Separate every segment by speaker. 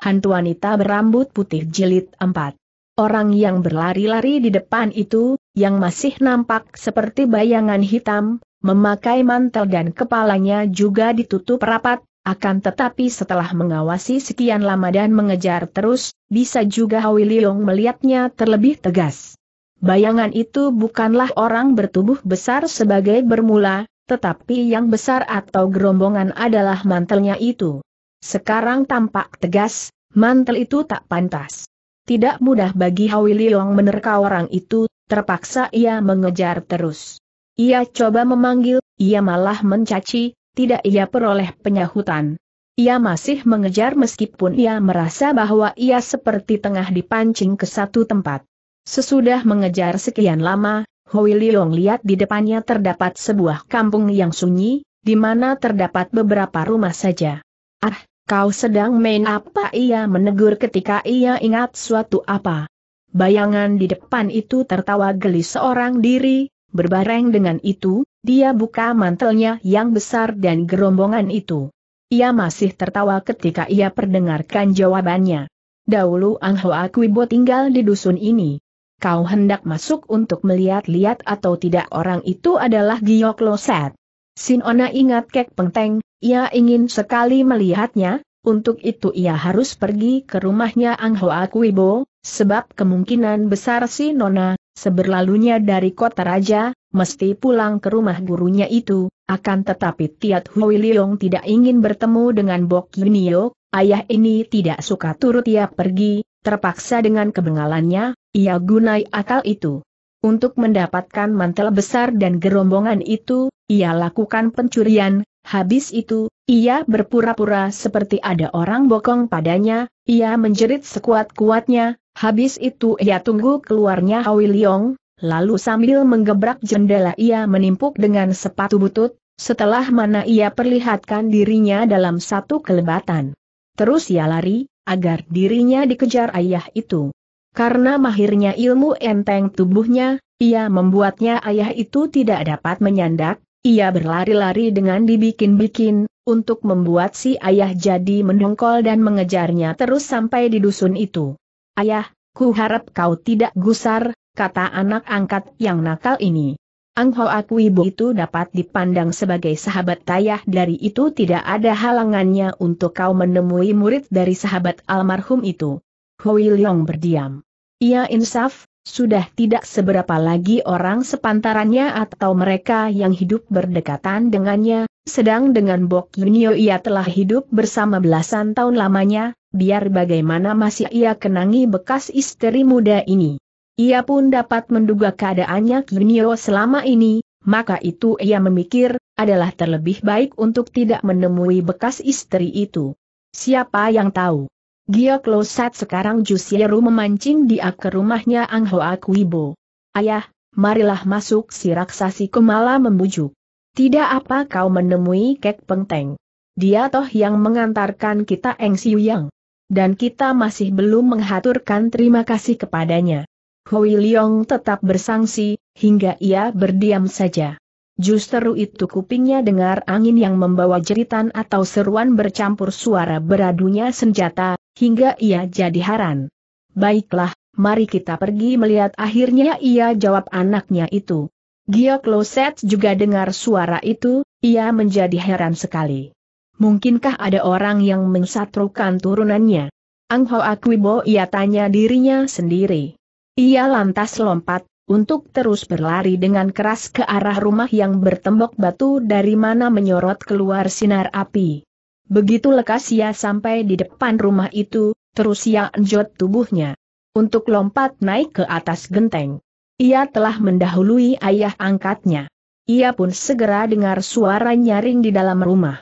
Speaker 1: hantu wanita berambut putih jilid 4. Orang yang berlari-lari di depan itu, yang masih nampak seperti bayangan hitam, memakai mantel dan kepalanya juga ditutup rapat, akan tetapi setelah mengawasi sekian lama dan mengejar terus, bisa juga Hawi Leong melihatnya terlebih tegas. Bayangan itu bukanlah orang bertubuh besar sebagai bermula, tetapi yang besar atau gerombongan adalah mantelnya itu. Sekarang tampak tegas, mantel itu tak pantas. Tidak mudah bagi Hawi Leong menerka orang itu, terpaksa ia mengejar terus. Ia coba memanggil, ia malah mencaci, tidak ia peroleh penyahutan. Ia masih mengejar meskipun ia merasa bahwa ia seperti tengah dipancing ke satu tempat. Sesudah mengejar sekian lama, Hoi Leong lihat di depannya terdapat sebuah kampung yang sunyi, di mana terdapat beberapa rumah saja. Ah, Kau sedang main apa ia menegur ketika ia ingat suatu apa. Bayangan di depan itu tertawa geli seorang diri, berbareng dengan itu, dia buka mantelnya yang besar dan gerombongan itu. Ia masih tertawa ketika ia perdengarkan jawabannya. Dahulu aku ibu tinggal di dusun ini. Kau hendak masuk untuk melihat-lihat atau tidak orang itu adalah Giyok Loset. Sinona ingat kek pengteng, ia ingin sekali melihatnya, untuk itu ia harus pergi ke rumahnya Ang Hoa Kuibo, sebab kemungkinan besar si Nona, seberlalunya dari kota raja, mesti pulang ke rumah gurunya itu, akan tetapi Tiat Hui Leong tidak ingin bertemu dengan Bok Yunio, ayah ini tidak suka turut ia pergi, terpaksa dengan kebengalannya, ia gunai akal itu. Untuk mendapatkan mantel besar dan gerombongan itu, ia lakukan pencurian, Habis itu, ia berpura-pura seperti ada orang bokong padanya, ia menjerit sekuat-kuatnya, habis itu ia tunggu keluarnya Hawi Liong, lalu sambil menggebrak jendela ia menimpuk dengan sepatu butut, setelah mana ia perlihatkan dirinya dalam satu kelebatan. Terus ia lari, agar dirinya dikejar ayah itu. Karena mahirnya ilmu enteng tubuhnya, ia membuatnya ayah itu tidak dapat menyandak, ia berlari-lari dengan dibikin-bikin, untuk membuat si ayah jadi mendongkol dan mengejarnya terus sampai di dusun itu. Ayah, ku harap kau tidak gusar, kata anak angkat yang nakal ini. Ang aku ibu itu dapat dipandang sebagai sahabat ayah dari itu tidak ada halangannya untuk kau menemui murid dari sahabat almarhum itu. Hui Leong berdiam. Ia insaf, sudah tidak seberapa lagi orang sepantarannya atau mereka yang hidup berdekatan dengannya, sedang dengan Bok Yunio ia telah hidup bersama belasan tahun lamanya, biar bagaimana masih ia kenangi bekas istri muda ini. Ia pun dapat menduga keadaannya Yunio selama ini, maka itu ia memikir, adalah terlebih baik untuk tidak menemui bekas istri itu. Siapa yang tahu? Lo Sat sekarang Jusieru memancing dia ke rumahnya Ang Hoa Kuibo. Ayah, marilah masuk si raksasi Kumala membujuk. Tidak apa kau menemui Kek Pengteng. Dia toh yang mengantarkan kita Eng Siu Yang. Dan kita masih belum menghaturkan terima kasih kepadanya. Hui Leong tetap bersangsi, hingga ia berdiam saja. Justru itu kupingnya dengar angin yang membawa jeritan atau seruan bercampur suara beradunya senjata, hingga ia jadi haran. Baiklah, mari kita pergi melihat akhirnya ia jawab anaknya itu. Gia Kloset juga dengar suara itu, ia menjadi heran sekali. Mungkinkah ada orang yang mensatrukan turunannya? Ang Ho Akwibo ia tanya dirinya sendiri. Ia lantas lompat, untuk terus berlari dengan keras ke arah rumah yang bertembok batu dari mana menyorot keluar sinar api. Begitu lekas ia sampai di depan rumah itu, terus ia enjot tubuhnya. Untuk lompat naik ke atas genteng. Ia telah mendahului ayah angkatnya. Ia pun segera dengar suara nyaring di dalam rumah.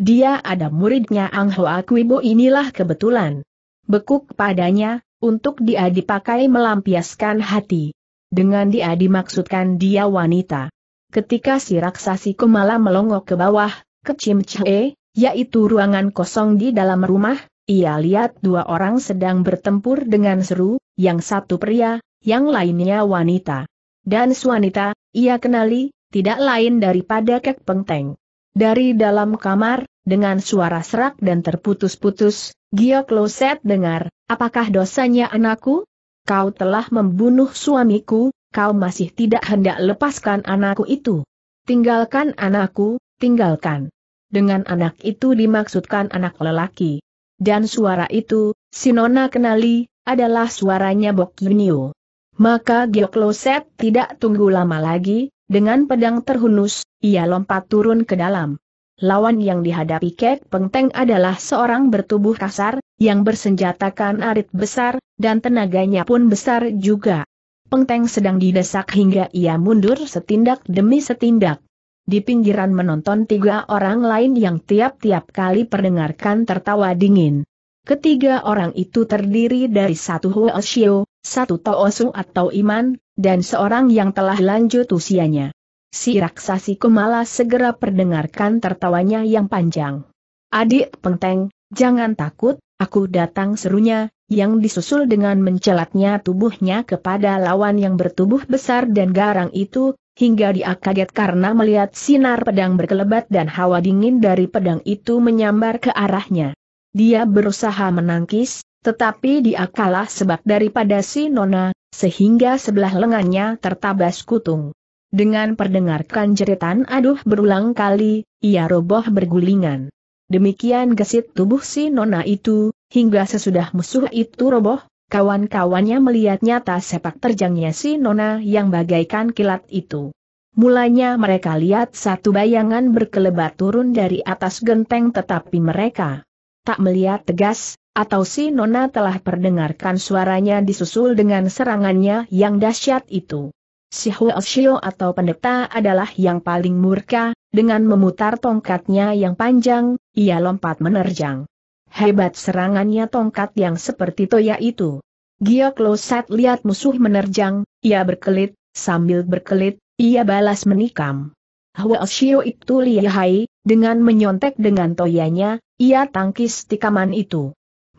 Speaker 1: Dia ada muridnya Ang Hoa Kwibo inilah kebetulan. Bekuk padanya, untuk dia dipakai melampiaskan hati. Dengan dia dimaksudkan dia wanita. Ketika si raksasi Kumala melongok ke bawah, kecim Chee, yaitu ruangan kosong di dalam rumah, ia lihat dua orang sedang bertempur dengan seru, yang satu pria, yang lainnya wanita. Dan wanita, ia kenali, tidak lain daripada Kek Pengteng. Dari dalam kamar, dengan suara serak dan terputus-putus, Gio Kloset dengar, apakah dosanya anakku? Kau telah membunuh suamiku, kau masih tidak hendak lepaskan anakku itu. Tinggalkan anakku, tinggalkan. Dengan anak itu dimaksudkan anak lelaki. Dan suara itu, si Nona kenali, adalah suaranya Bok Yunio. Maka Geokloset tidak tunggu lama lagi, dengan pedang terhunus, ia lompat turun ke dalam. Lawan yang dihadapi Kek Pengteng adalah seorang bertubuh kasar, yang bersenjatakan arit besar, dan tenaganya pun besar juga. Pengteng sedang didesak hingga ia mundur setindak demi setindak. Di pinggiran menonton tiga orang lain yang tiap-tiap kali perdengarkan tertawa dingin. Ketiga orang itu terdiri dari satu Huo Xiu, satu Tao Toosu atau Iman, dan seorang yang telah lanjut usianya. Si raksasi Kumala segera perdengarkan tertawanya yang panjang. Adik Penteng, jangan takut, aku datang serunya, yang disusul dengan mencelatnya tubuhnya kepada lawan yang bertubuh besar dan garang itu, hingga dia kaget karena melihat sinar pedang berkelebat dan hawa dingin dari pedang itu menyambar ke arahnya. Dia berusaha menangkis, tetapi dia kalah sebab daripada si Nona, sehingga sebelah lengannya tertabas kutung. Dengan perdengarkan jeritan aduh berulang kali, ia roboh bergulingan. Demikian gesit tubuh si Nona itu, hingga sesudah musuh itu roboh, Kawan-kawannya melihat nyata sepak terjangnya si Nona yang bagaikan kilat itu. Mulanya mereka lihat satu bayangan berkelebat turun dari atas genteng tetapi mereka tak melihat tegas, atau si Nona telah perdengarkan suaranya disusul dengan serangannya yang dahsyat itu. Si Huo atau pendeta adalah yang paling murka, dengan memutar tongkatnya yang panjang, ia lompat menerjang. Hebat serangannya tongkat yang seperti toya itu. Giok Lo lihat musuh menerjang, ia berkelit, sambil berkelit, ia balas menikam. Hwa Shio itu lihai, dengan menyontek dengan toyanya, ia tangkis tikaman itu.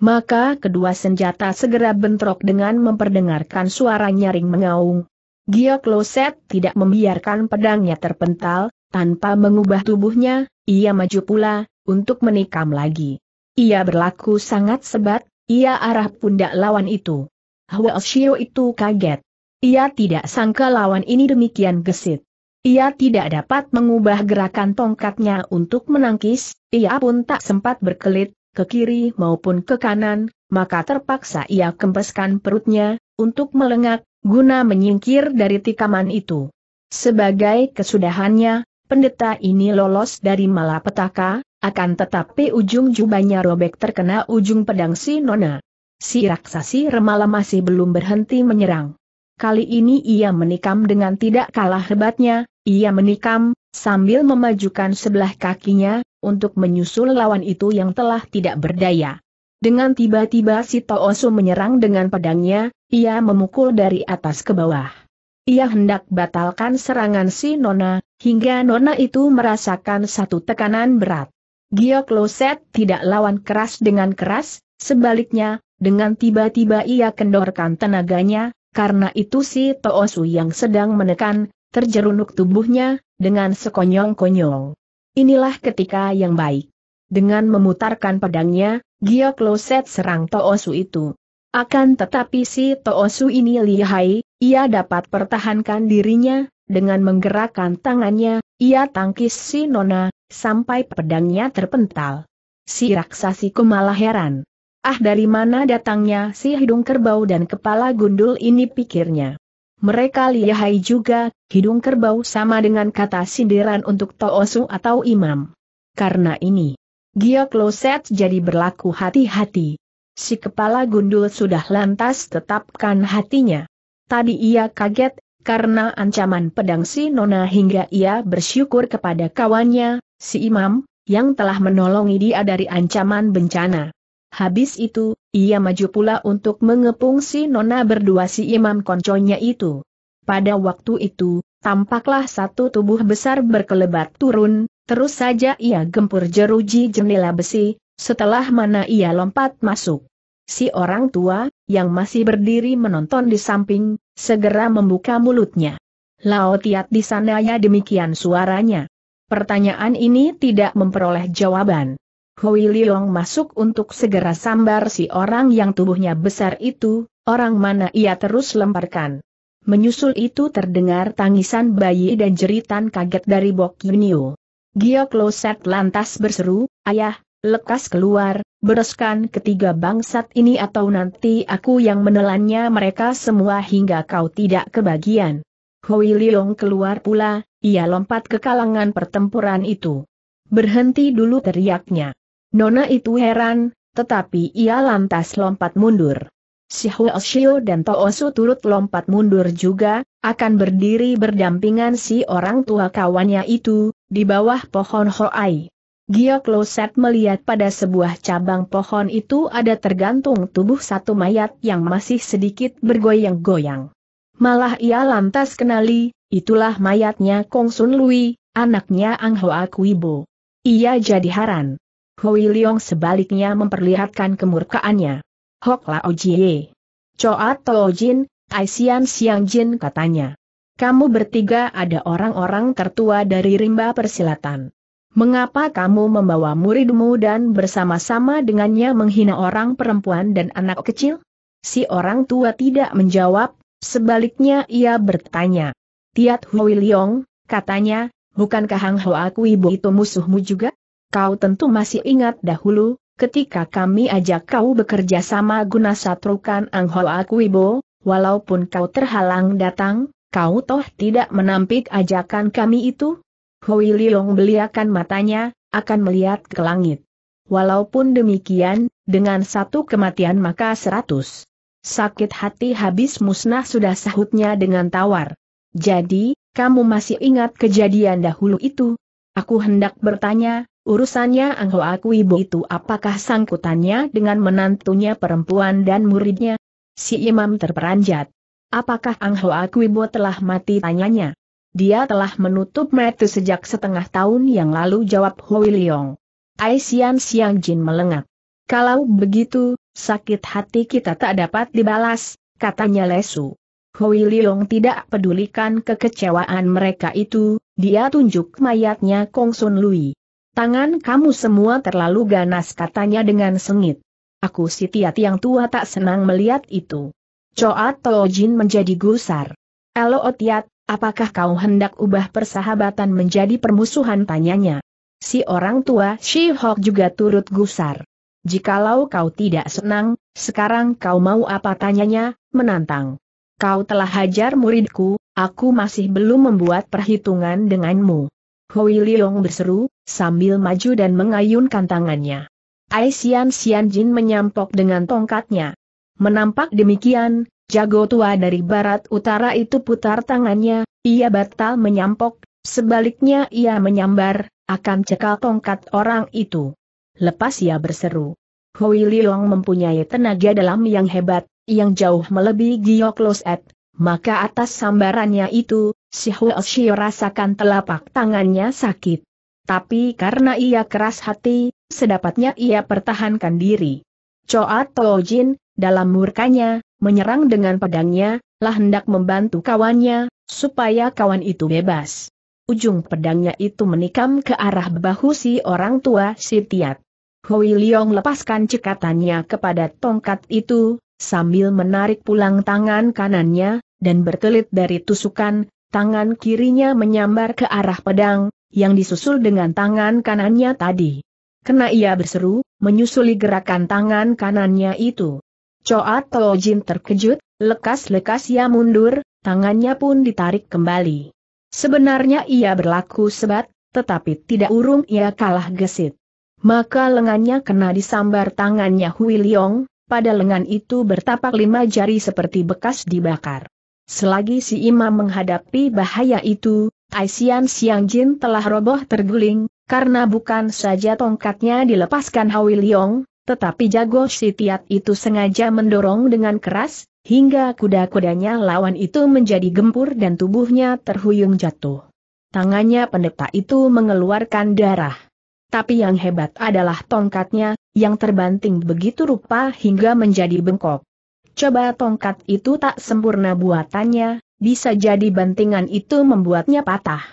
Speaker 1: Maka kedua senjata segera bentrok dengan memperdengarkan suara nyaring mengaung. Giok tidak membiarkan pedangnya terpental, tanpa mengubah tubuhnya, ia maju pula, untuk menikam lagi. Ia berlaku sangat sebat, ia arah pundak lawan itu. Hwa Shio itu kaget. Ia tidak sangka lawan ini demikian gesit. Ia tidak dapat mengubah gerakan tongkatnya untuk menangkis, ia pun tak sempat berkelit, ke kiri maupun ke kanan, maka terpaksa ia kempeskan perutnya, untuk melengak, guna menyingkir dari tikaman itu. Sebagai kesudahannya, pendeta ini lolos dari malapetaka, akan tetapi ujung jubahnya robek terkena ujung pedang si Nona. Si raksasi remala masih belum berhenti menyerang. Kali ini ia menikam dengan tidak kalah hebatnya, ia menikam, sambil memajukan sebelah kakinya, untuk menyusul lawan itu yang telah tidak berdaya. Dengan tiba-tiba si Toosu menyerang dengan pedangnya, ia memukul dari atas ke bawah. Ia hendak batalkan serangan si Nona, hingga Nona itu merasakan satu tekanan berat. Loset tidak lawan keras dengan keras, sebaliknya, dengan tiba-tiba ia kendorkan tenaganya, karena itu si Toosu yang sedang menekan, terjerunuk tubuhnya, dengan sekonyong-konyong. Inilah ketika yang baik. Dengan memutarkan pedangnya, Loset serang Toosu itu. Akan tetapi si Toosu ini lihai, ia dapat pertahankan dirinya, dengan menggerakkan tangannya, ia tangkis si Nona, sampai pedangnya terpental. Si raksasiku malah heran. Ah dari mana datangnya si hidung kerbau dan kepala gundul ini pikirnya. Mereka lihai juga, hidung kerbau sama dengan kata sindiran untuk toosu atau imam. Karena ini, Gia Kloset jadi berlaku hati-hati. Si kepala gundul sudah lantas tetapkan hatinya. Tadi ia kaget karena ancaman pedang si Nona hingga ia bersyukur kepada kawannya, si Imam, yang telah menolongi dia dari ancaman bencana. Habis itu, ia maju pula untuk mengepung si Nona berdua si Imam konconya itu. Pada waktu itu, tampaklah satu tubuh besar berkelebat turun, terus saja ia gempur jeruji jendela besi, setelah mana ia lompat masuk. Si orang tua, yang masih berdiri menonton di samping, segera membuka mulutnya. Lao Tiat di sana ya demikian suaranya. Pertanyaan ini tidak memperoleh jawaban. Hui Liong masuk untuk segera sambar si orang yang tubuhnya besar itu, orang mana ia terus lemparkan. Menyusul itu terdengar tangisan bayi dan jeritan kaget dari Bok Yunio. Gio Kloset lantas berseru, Ayah, Lekas keluar, bereskan ketiga bangsat ini atau nanti aku yang menelannya mereka semua hingga kau tidak kebagian. Hui Liong keluar pula, ia lompat ke kalangan pertempuran itu. Berhenti dulu teriaknya. Nona itu heran, tetapi ia lantas lompat mundur. Si Huo Shio dan Toosu turut lompat mundur juga, akan berdiri berdampingan si orang tua kawannya itu, di bawah pohon Hoai. Giok Loset melihat pada sebuah cabang pohon itu ada tergantung tubuh satu mayat yang masih sedikit bergoyang-goyang. Malah ia lantas kenali, itulah mayatnya Kong Sun Lui, anaknya Ang Hoa Kuibo. Ia jadi haran. Hui Leong sebaliknya memperlihatkan kemurkaannya. Hok Lao Jie. Choa Tao Jin, Aisian Siang Jin katanya. Kamu bertiga ada orang-orang tertua dari rimba persilatan. Mengapa kamu membawa muridmu dan bersama-sama dengannya menghina orang perempuan dan anak kecil? Si orang tua tidak menjawab, sebaliknya ia bertanya. Tiat Hui Liong, katanya, bukankah Hang Hoa itu musuhmu juga? Kau tentu masih ingat dahulu, ketika kami ajak kau bekerja sama guna satrukan Ang Hoa Kuibo, walaupun kau terhalang datang, kau toh tidak menampik ajakan kami itu? Hui Liong beliakan matanya, akan melihat ke langit. Walaupun demikian, dengan satu kematian maka seratus. Sakit hati habis musnah sudah sahutnya dengan tawar. Jadi, kamu masih ingat kejadian dahulu itu? Aku hendak bertanya, urusannya Angho Ibu itu apakah sangkutannya dengan menantunya perempuan dan muridnya? Si imam terperanjat. Apakah Angho Ibu telah mati tanyanya? dia telah menutup mata sejak setengah tahun yang lalu jawab Hui Liong. Aisian Siang Jin melengak. Kalau begitu, sakit hati kita tak dapat dibalas, katanya Lesu. Hui Liong tidak pedulikan kekecewaan mereka itu, dia tunjuk mayatnya Kong Sun Lui. Tangan kamu semua terlalu ganas katanya dengan sengit. Aku si Tiat yang tua tak senang melihat itu. Coa Tojin menjadi gusar. Elo Tiat, Apakah kau hendak ubah persahabatan menjadi permusuhan tanyanya? Si orang tua Shi Hok juga turut gusar. Jikalau kau tidak senang, sekarang kau mau apa tanyanya, menantang. Kau telah hajar muridku, aku masih belum membuat perhitungan denganmu. Hui Leong berseru, sambil maju dan mengayunkan tangannya. Aisian Jin menyampok dengan tongkatnya. Menampak demikian, Jago tua dari barat utara itu putar tangannya, ia batal menyampok, sebaliknya ia menyambar, akan cekal tongkat orang itu. Lepas ia berseru. Hui Liong mempunyai tenaga dalam yang hebat, yang jauh melebihi Giok Loset, maka atas sambarannya itu, si Huoshio rasakan telapak tangannya sakit. Tapi karena ia keras hati, sedapatnya ia pertahankan diri. Choa Tojin, dalam murkanya, menyerang dengan pedangnya, lah hendak membantu kawannya, supaya kawan itu bebas. Ujung pedangnya itu menikam ke arah bahu si orang tua si Tiat. Hui Liong lepaskan cekatannya kepada tongkat itu, sambil menarik pulang tangan kanannya, dan berkelit dari tusukan, tangan kirinya menyambar ke arah pedang, yang disusul dengan tangan kanannya tadi. Kena ia berseru, menyusuli gerakan tangan kanannya itu. Choa Jin terkejut, lekas-lekas ia mundur, tangannya pun ditarik kembali. Sebenarnya ia berlaku sebat, tetapi tidak urung ia kalah gesit. Maka lengannya kena disambar tangannya Hui Liong, pada lengan itu bertapak lima jari seperti bekas dibakar. Selagi si imam menghadapi bahaya itu, Aisian Siang Jin telah roboh terguling, karena bukan saja tongkatnya dilepaskan Hui Liong, tetapi jago Sitiat itu sengaja mendorong dengan keras, hingga kuda-kudanya lawan itu menjadi gempur dan tubuhnya terhuyung jatuh. Tangannya pendeta itu mengeluarkan darah. Tapi yang hebat adalah tongkatnya, yang terbanting begitu rupa hingga menjadi bengkok. Coba tongkat itu tak sempurna buatannya, bisa jadi bantingan itu membuatnya patah.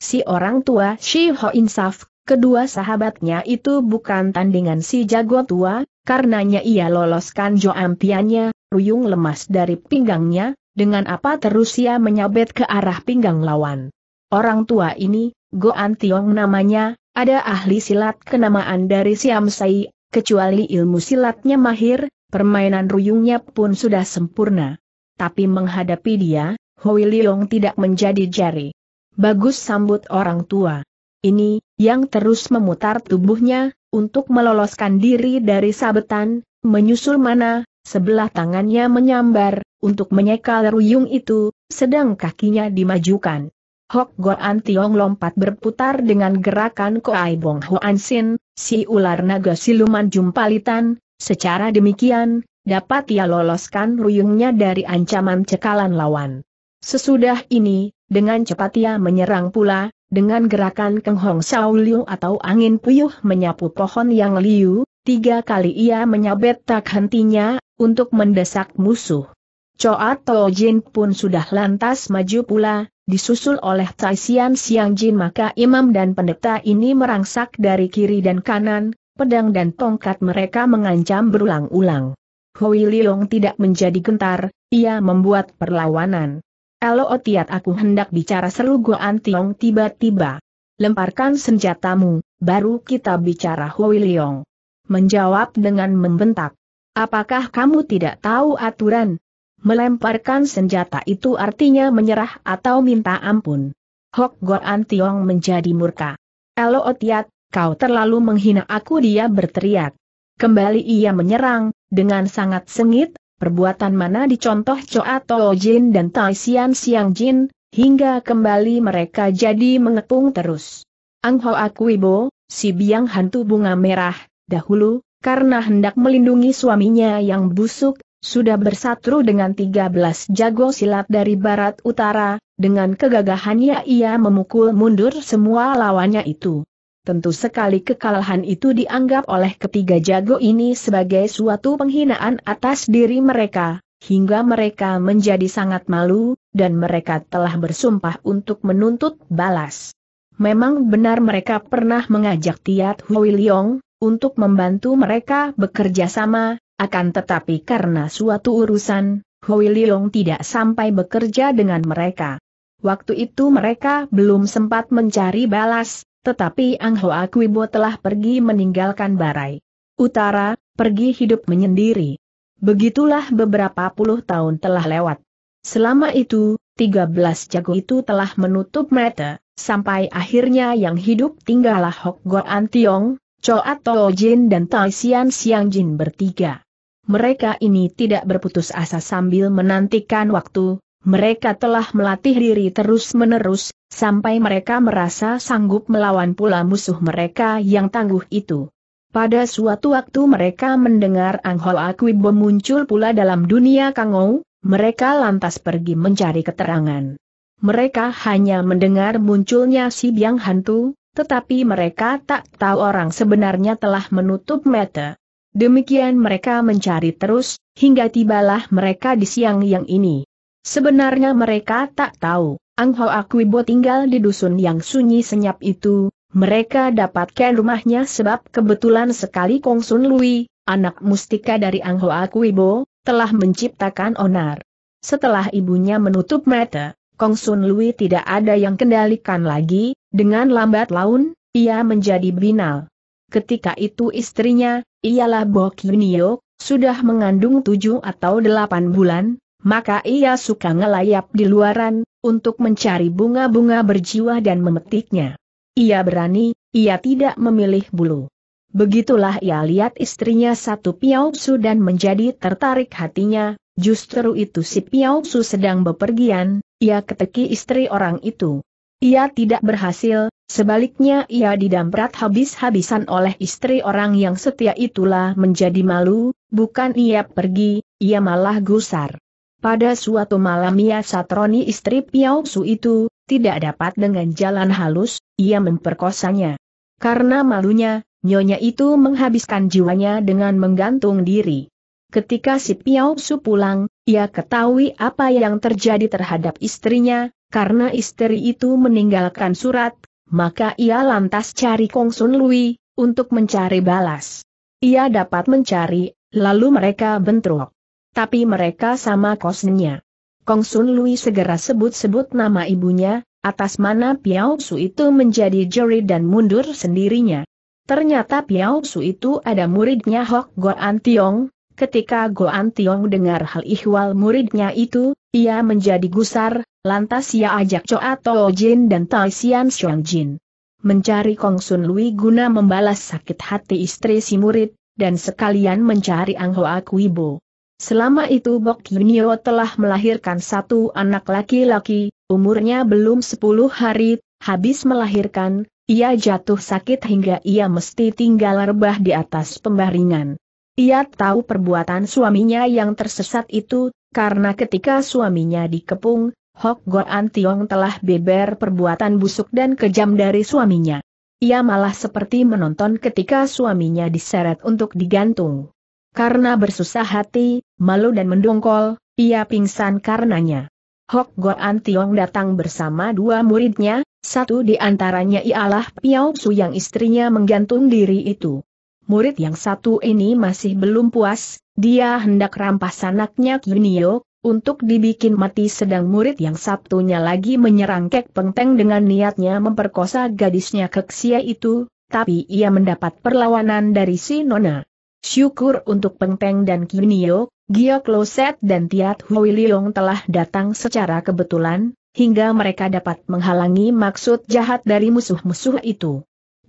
Speaker 1: Si orang tua Shi Ho Insaf, Kedua sahabatnya itu bukan tandingan si jago tua, karenanya ia loloskan joampiannya. Ruyung lemas dari pinggangnya, dengan apa terus ia menyabet ke arah pinggang lawan. Orang tua ini, Go Tiong namanya, ada ahli silat kenamaan dari Siam Sai, kecuali ilmu silatnya mahir, permainan ruyungnya pun sudah sempurna. Tapi menghadapi dia, Hoi Leong tidak menjadi jari. Bagus sambut orang tua. Ini, yang terus memutar tubuhnya, untuk meloloskan diri dari sabetan, menyusul mana, sebelah tangannya menyambar, untuk menyekal ruyung itu, sedang kakinya dimajukan. Hok Goan Tiong lompat berputar dengan gerakan Koai Bong Hoan Sin, si ular naga siluman jumpalitan, secara demikian, dapat ia loloskan ruyungnya dari ancaman cekalan lawan. Sesudah ini, dengan cepat ia menyerang pula, dengan gerakan Keng Hong Sao Liu atau angin puyuh menyapu pohon yang liu, tiga kali ia menyabet tak hentinya, untuk mendesak musuh. Choa To Jin pun sudah lantas maju pula, disusul oleh Tai Sian Siang Jin maka imam dan pendeta ini merangsak dari kiri dan kanan, pedang dan tongkat mereka mengancam berulang-ulang. Hui Liong tidak menjadi gentar, ia membuat perlawanan. Elo Otiat aku hendak bicara seru gua Antiong tiba-tiba. Lemparkan senjatamu, baru kita bicara Hui Liong. Menjawab dengan membentak. Apakah kamu tidak tahu aturan? Melemparkan senjata itu artinya menyerah atau minta ampun. Hok Goan Tiong menjadi murka. Elo Otiat, kau terlalu menghina aku dia berteriak. Kembali ia menyerang, dengan sangat sengit, perbuatan mana dicontoh Coa Tao Jin dan Tai Xian Siang Jin, hingga kembali mereka jadi mengepung terus. Ang Ho Akuibo, si biang hantu bunga merah, dahulu, karena hendak melindungi suaminya yang busuk, sudah bersatu dengan 13 jago silat dari barat utara, dengan kegagahannya ia memukul mundur semua lawannya itu tentu sekali kekalahan itu dianggap oleh ketiga jago ini sebagai suatu penghinaan atas diri mereka, hingga mereka menjadi sangat malu, dan mereka telah bersumpah untuk menuntut balas. Memang benar mereka pernah mengajak Tiat Hui Liong, untuk membantu mereka bekerja sama, akan tetapi karena suatu urusan, Hui Liong tidak sampai bekerja dengan mereka. Waktu itu mereka belum sempat mencari balas, tetapi Ang Hoa Kuibo telah pergi meninggalkan Barai Utara, pergi hidup menyendiri. Begitulah beberapa puluh tahun telah lewat. Selama itu, tiga belas jago itu telah menutup mata, sampai akhirnya yang hidup tinggallah Hok Goan Tiong, Choa Tao Jin dan Tai Xian Xiang Jin bertiga. Mereka ini tidak berputus asa sambil menantikan waktu, mereka telah melatih diri terus-menerus, sampai mereka merasa sanggup melawan pula musuh mereka yang tangguh itu. Pada suatu waktu mereka mendengar Anghol Akwibo muncul pula dalam dunia Kangou, mereka lantas pergi mencari keterangan. Mereka hanya mendengar munculnya si biang hantu, tetapi mereka tak tahu orang sebenarnya telah menutup mata. Demikian mereka mencari terus, hingga tibalah mereka di siang yang ini. Sebenarnya mereka tak tahu, Ang Ho Akwibo tinggal di dusun yang sunyi senyap itu, mereka dapatkan rumahnya sebab kebetulan sekali Kong Sun Lui, anak mustika dari Ang Ho Akwibo, telah menciptakan onar. Setelah ibunya menutup mata, Kong Sun Lui tidak ada yang kendalikan lagi, dengan lambat laun, ia menjadi binal. Ketika itu istrinya, ialah Bok Yunio, sudah mengandung tujuh atau delapan bulan, maka ia suka ngelayap di luaran, untuk mencari bunga-bunga berjiwa dan memetiknya. Ia berani, ia tidak memilih bulu. Begitulah ia lihat istrinya satu Piausu dan menjadi tertarik hatinya, justru itu si Piausu sedang bepergian, ia keteki istri orang itu. Ia tidak berhasil, sebaliknya ia didamprat habis-habisan oleh istri orang yang setia itulah menjadi malu, bukan ia pergi, ia malah gusar. Pada suatu malam ia satroni istri Piao Su itu, tidak dapat dengan jalan halus, ia memperkosanya. Karena malunya, nyonya itu menghabiskan jiwanya dengan menggantung diri. Ketika si Piao Su pulang, ia ketahui apa yang terjadi terhadap istrinya, karena istri itu meninggalkan surat, maka ia lantas cari Kong Sun Lui, untuk mencari balas. Ia dapat mencari, lalu mereka bentrok tapi mereka sama kosnya. Kong Sun Lui segera sebut-sebut nama ibunya, atas mana Piao Su itu menjadi juri dan mundur sendirinya. Ternyata Piao Su itu ada muridnya Hok Goan Tiong, ketika Goan Tiong dengar hal ihwal muridnya itu, ia menjadi gusar, lantas ia ajak Choa Tao Jin dan Tai Sian Xiong Jin. Mencari Kong Sun Lui guna membalas sakit hati istri si murid, dan sekalian mencari Ang Hoa Kuibo. Selama itu Bok Junio telah melahirkan satu anak laki-laki, umurnya belum 10 hari, habis melahirkan, ia jatuh sakit hingga ia mesti tinggal rebah di atas pembaringan. Ia tahu perbuatan suaminya yang tersesat itu, karena ketika suaminya dikepung, Hok Goan Tiong telah beber perbuatan busuk dan kejam dari suaminya. Ia malah seperti menonton ketika suaminya diseret untuk digantung. Karena bersusah hati, malu dan mendongkol, ia pingsan karenanya. Hok Goan Tiong datang bersama dua muridnya, satu di antaranya ialah Piao Su yang istrinya menggantung diri itu. Murid yang satu ini masih belum puas, dia hendak rampas anaknya Kyunio, untuk dibikin mati sedang murid yang satunya lagi menyerang Kek Pengteng dengan niatnya memperkosa gadisnya Keksia itu, tapi ia mendapat perlawanan dari si Nona. Syukur untuk Peng Peng dan Kinio, Gio Kloset dan Tiat Hui Leong telah datang secara kebetulan, hingga mereka dapat menghalangi maksud jahat dari musuh-musuh itu.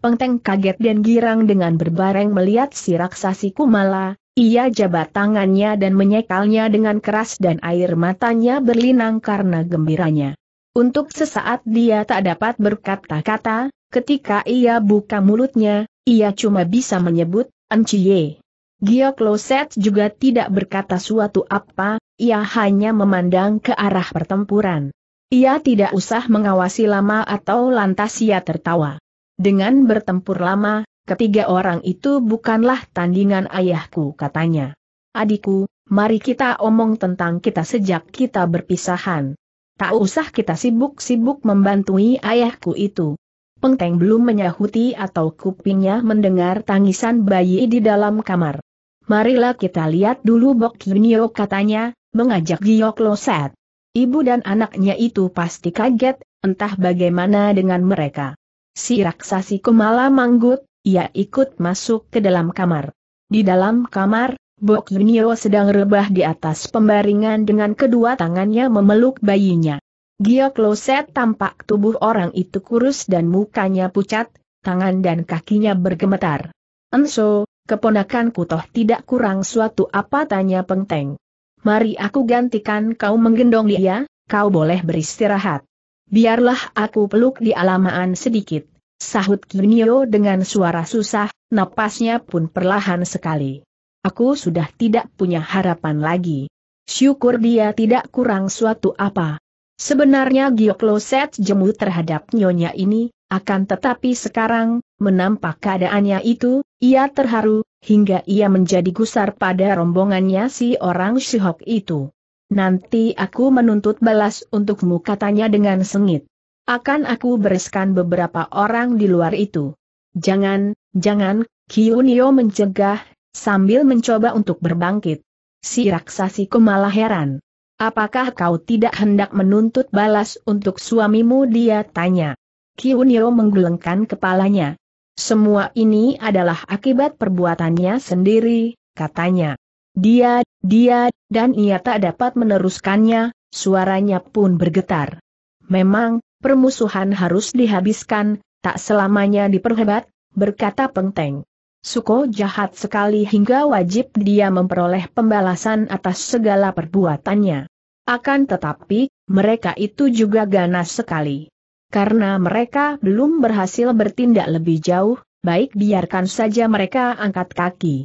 Speaker 1: Peng Teng kaget dan girang dengan berbareng melihat si raksasi Kumala, ia jabat tangannya dan menyekalnya dengan keras dan air matanya berlinang karena gembiranya. Untuk sesaat dia tak dapat berkata-kata, ketika ia buka mulutnya, ia cuma bisa menyebut, anciye. Gio Giokloset juga tidak berkata suatu apa, ia hanya memandang ke arah pertempuran. Ia tidak usah mengawasi lama atau lantas ia tertawa. Dengan bertempur lama, ketiga orang itu bukanlah tandingan ayahku katanya. Adikku, mari kita omong tentang kita sejak kita berpisahan. Tak usah kita sibuk-sibuk membantui ayahku itu. Pengteng belum menyahuti atau kupingnya mendengar tangisan bayi di dalam kamar. Marilah kita lihat dulu Bok Junio katanya, mengajak Giok Loset. Ibu dan anaknya itu pasti kaget, entah bagaimana dengan mereka. Si raksasi Kumala manggut, ia ikut masuk ke dalam kamar. Di dalam kamar, Bok Junio sedang rebah di atas pembaringan dengan kedua tangannya memeluk bayinya. Giok Loset tampak tubuh orang itu kurus dan mukanya pucat, tangan dan kakinya bergemetar. Enso, Keponakanku toh tidak kurang suatu apa tanya Pengteng. Mari aku gantikan kau menggendong dia, kau boleh beristirahat. Biarlah aku peluk di alamaan sedikit. Sahut Kinyo dengan suara susah, napasnya pun perlahan sekali. Aku sudah tidak punya harapan lagi. Syukur dia tidak kurang suatu apa. Sebenarnya Gioklo Set jemu terhadap nyonya ini, akan tetapi sekarang, Menampak keadaannya itu, ia terharu, hingga ia menjadi gusar pada rombongannya si orang Shihok itu. Nanti aku menuntut balas untukmu katanya dengan sengit. Akan aku bereskan beberapa orang di luar itu. Jangan, jangan, Kiyunio mencegah, sambil mencoba untuk berbangkit. Si raksasiku malah heran. Apakah kau tidak hendak menuntut balas untuk suamimu dia tanya. Kiyunio menggelengkan kepalanya. Semua ini adalah akibat perbuatannya sendiri, katanya. Dia, dia, dan ia tak dapat meneruskannya, suaranya pun bergetar. Memang, permusuhan harus dihabiskan, tak selamanya diperhebat, berkata Pengteng. Suko jahat sekali hingga wajib dia memperoleh pembalasan atas segala perbuatannya. Akan tetapi, mereka itu juga ganas sekali. Karena mereka belum berhasil bertindak lebih jauh, baik biarkan saja mereka angkat kaki.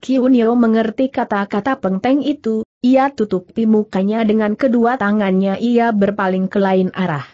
Speaker 1: Kiunio mengerti kata-kata pengteng itu, ia tutupi mukanya dengan kedua tangannya ia berpaling ke lain arah.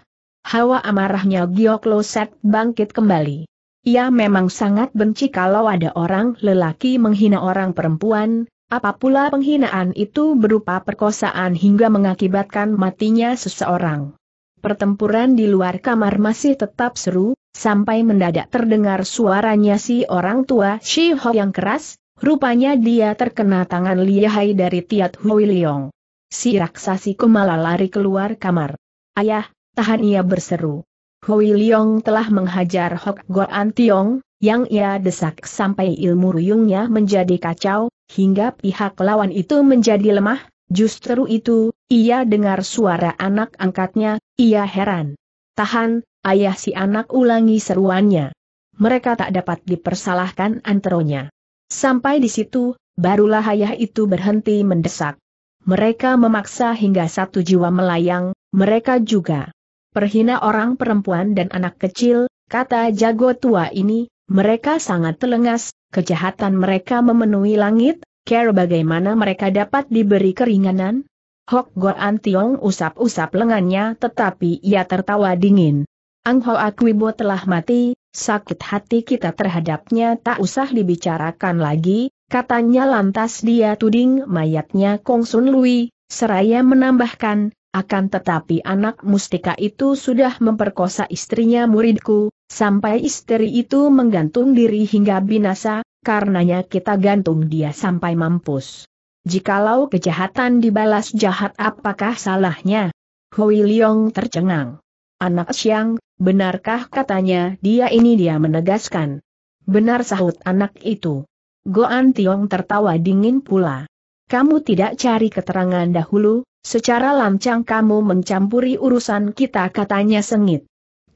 Speaker 1: Hawa amarahnya Giokloset bangkit kembali. Ia memang sangat benci kalau ada orang lelaki menghina orang perempuan, Apapula penghinaan itu berupa perkosaan hingga mengakibatkan matinya seseorang. Pertempuran di luar kamar masih tetap seru, sampai mendadak terdengar suaranya si orang tua Shi Ho yang keras, rupanya dia terkena tangan lihai dari Tiat Hui Leong. Si raksasi kumala lari keluar kamar. Ayah, tahan ia berseru. Hui Leong telah menghajar Hok An Tiong, yang ia desak sampai ilmu ruyungnya menjadi kacau, hingga pihak lawan itu menjadi lemah, Justru itu, ia dengar suara anak angkatnya, ia heran. Tahan, ayah si anak ulangi seruannya. Mereka tak dapat dipersalahkan anteronya. Sampai di situ, barulah ayah itu berhenti mendesak. Mereka memaksa hingga satu jiwa melayang, mereka juga. Perhina orang perempuan dan anak kecil, kata jago tua ini, mereka sangat telengas, kejahatan mereka memenuhi langit, care bagaimana mereka dapat diberi keringanan? Hok Goan Tiong usap-usap lengannya tetapi ia tertawa dingin. Ang Ho Akwibo telah mati, sakit hati kita terhadapnya tak usah dibicarakan lagi, katanya lantas dia tuding mayatnya Kong Sun Lui, seraya menambahkan, akan tetapi anak mustika itu sudah memperkosa istrinya muridku, sampai istri itu menggantung diri hingga binasa, karenanya kita gantung dia sampai mampus. Jikalau kejahatan dibalas jahat apakah salahnya? Hui Leong tercengang. Anak Siang, benarkah katanya dia ini dia menegaskan? Benar sahut anak itu. Goan Tiong tertawa dingin pula. Kamu tidak cari keterangan dahulu, secara lancang kamu mencampuri urusan kita katanya sengit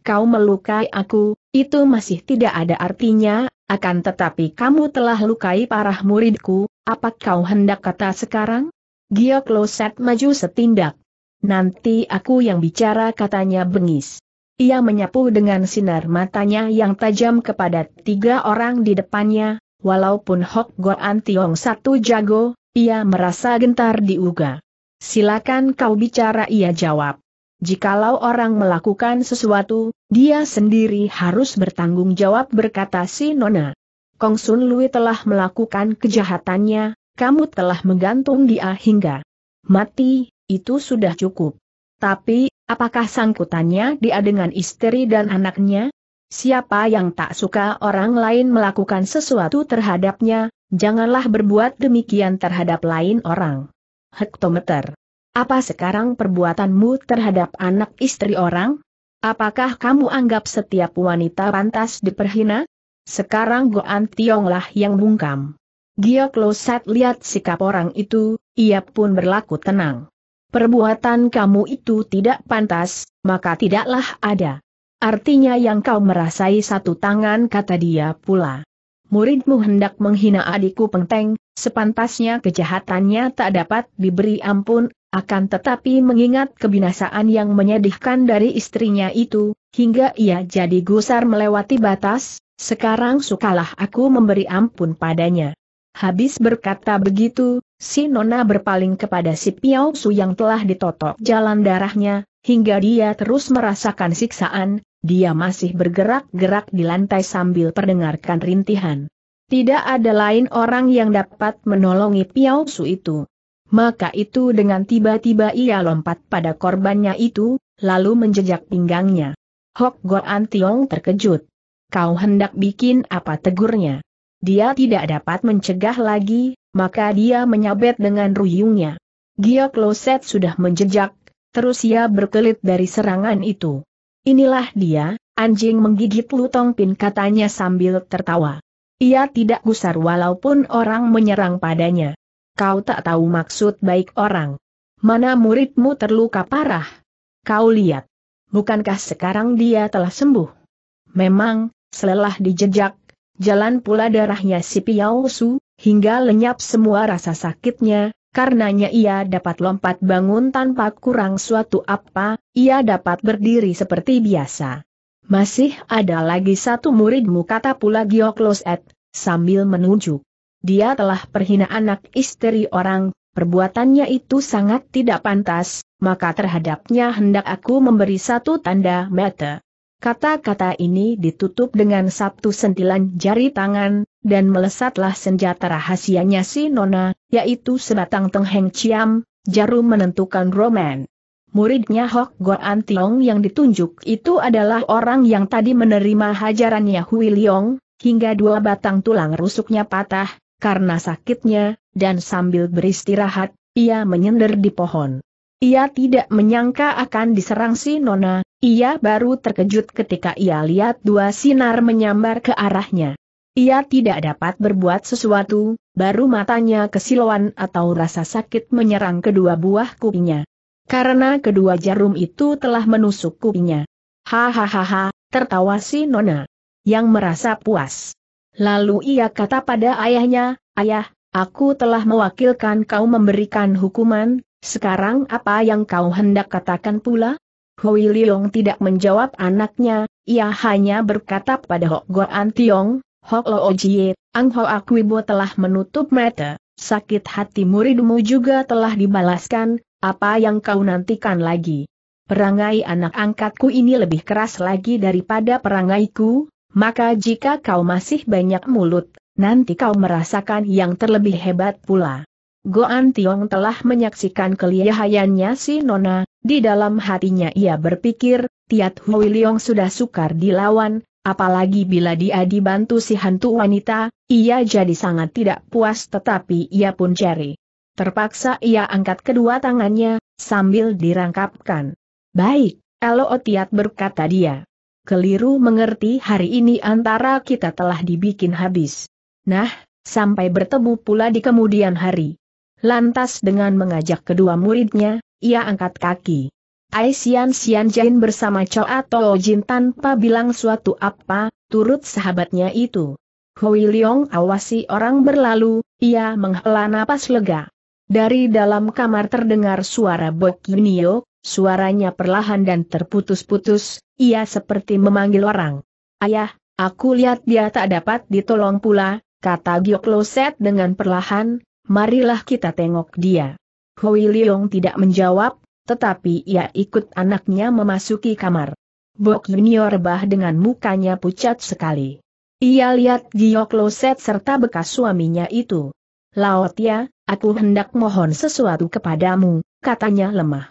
Speaker 1: kau melukai aku, itu masih tidak ada artinya, akan tetapi kamu telah lukai parah muridku, apa kau hendak kata sekarang? Giok Loset maju setindak. Nanti aku yang bicara katanya bengis. Ia menyapu dengan sinar matanya yang tajam kepada tiga orang di depannya, walaupun Hok Goan Tiong satu jago, ia merasa gentar diuga. Silakan kau bicara ia jawab. Jikalau orang melakukan sesuatu, dia sendiri harus bertanggung jawab berkata si Nona. Kong Sun Lui telah melakukan kejahatannya, kamu telah menggantung dia hingga mati, itu sudah cukup. Tapi, apakah sangkutannya dia dengan istri dan anaknya? Siapa yang tak suka orang lain melakukan sesuatu terhadapnya, janganlah berbuat demikian terhadap lain orang. Hektometer apa sekarang perbuatanmu terhadap anak istri orang? Apakah kamu anggap setiap wanita pantas diperhina? Sekarang Goan Tionglah yang bungkam. Gia Klosat lihat sikap orang itu, ia pun berlaku tenang. Perbuatan kamu itu tidak pantas, maka tidaklah ada. Artinya yang kau merasai satu tangan kata dia pula. Muridmu hendak menghina adikku Pengteng? Sepantasnya kejahatannya tak dapat diberi ampun, akan tetapi mengingat kebinasaan yang menyedihkan dari istrinya itu, hingga ia jadi gusar melewati batas, sekarang sukalah aku memberi ampun padanya. Habis berkata begitu, si Nona berpaling kepada si Piao Su yang telah ditotok jalan darahnya, hingga dia terus merasakan siksaan, dia masih bergerak-gerak di lantai sambil perdengarkan rintihan. Tidak ada lain orang yang dapat menolongi Piao itu. Maka itu dengan tiba-tiba ia lompat pada korbannya itu, lalu menjejak pinggangnya. Hok Goan Tiong terkejut. Kau hendak bikin apa tegurnya? Dia tidak dapat mencegah lagi, maka dia menyabet dengan ruyungnya. Gia Kloset sudah menjejak, terus ia berkelit dari serangan itu. Inilah dia, anjing menggigit lutong pin katanya sambil tertawa. Ia tidak gusar walaupun orang menyerang padanya. Kau tak tahu maksud baik orang. Mana muridmu terluka parah? Kau lihat. Bukankah sekarang dia telah sembuh? Memang, selelah dijejak, jalan pula darahnya si Piausu, hingga lenyap semua rasa sakitnya, karenanya ia dapat lompat bangun tanpa kurang suatu apa, ia dapat berdiri seperti biasa. Masih ada lagi satu muridmu kata pula Giokloset, sambil menunjuk. Dia telah perhina anak istri orang, perbuatannya itu sangat tidak pantas, maka terhadapnya hendak aku memberi satu tanda mata. Kata-kata ini ditutup dengan satu sentilan jari tangan, dan melesatlah senjata rahasianya si Nona, yaitu sebatang tengheng ciam, jarum menentukan roman muridnya Hok Goan Tiong yang ditunjuk itu adalah orang yang tadi menerima hajarannya Hui Liong, hingga dua batang tulang rusuknya patah, karena sakitnya, dan sambil beristirahat, ia menyender di pohon. Ia tidak menyangka akan diserang si Nona, ia baru terkejut ketika ia lihat dua sinar menyambar ke arahnya. Ia tidak dapat berbuat sesuatu, baru matanya kesiluan atau rasa sakit menyerang kedua buah kupingnya. Karena kedua jarum itu telah menusuk kupinya. Hahaha, tertawa si Nona. Yang merasa puas. Lalu ia kata pada ayahnya, Ayah, aku telah mewakilkan kau memberikan hukuman, sekarang apa yang kau hendak katakan pula? Hui Liong tidak menjawab anaknya, ia hanya berkata pada Hok Goan Tiong, Hok Lo Ojie, Ang Ho Akwibo telah menutup mata, sakit hati muridmu juga telah dibalaskan, apa yang kau nantikan lagi? Perangai anak angkatku ini lebih keras lagi daripada perangaiku, maka jika kau masih banyak mulut, nanti kau merasakan yang terlebih hebat pula. Goan Tiong telah menyaksikan kelihayannya si Nona, di dalam hatinya ia berpikir, Tiat Hui Leong sudah sukar dilawan, apalagi bila dia dibantu si hantu wanita, ia jadi sangat tidak puas tetapi ia pun ceri. Terpaksa ia angkat kedua tangannya, sambil dirangkapkan. Baik, Otiat berkata dia. Keliru mengerti hari ini antara kita telah dibikin habis. Nah, sampai bertemu pula di kemudian hari. Lantas dengan mengajak kedua muridnya, ia angkat kaki. Aisian Sian Jain bersama Choa Too Jin tanpa bilang suatu apa, turut sahabatnya itu. Hui Leong awasi orang berlalu, ia menghela napas lega. Dari dalam kamar terdengar suara Bok Yunio, suaranya perlahan dan terputus-putus, ia seperti memanggil orang. Ayah, aku lihat dia tak dapat ditolong pula, kata Giokloset dengan perlahan, marilah kita tengok dia. Hui Leong tidak menjawab, tetapi ia ikut anaknya memasuki kamar. Bok Yunio rebah dengan mukanya pucat sekali. Ia lihat Giokloset serta bekas suaminya itu. ya. Aku hendak mohon sesuatu kepadamu, katanya lemah.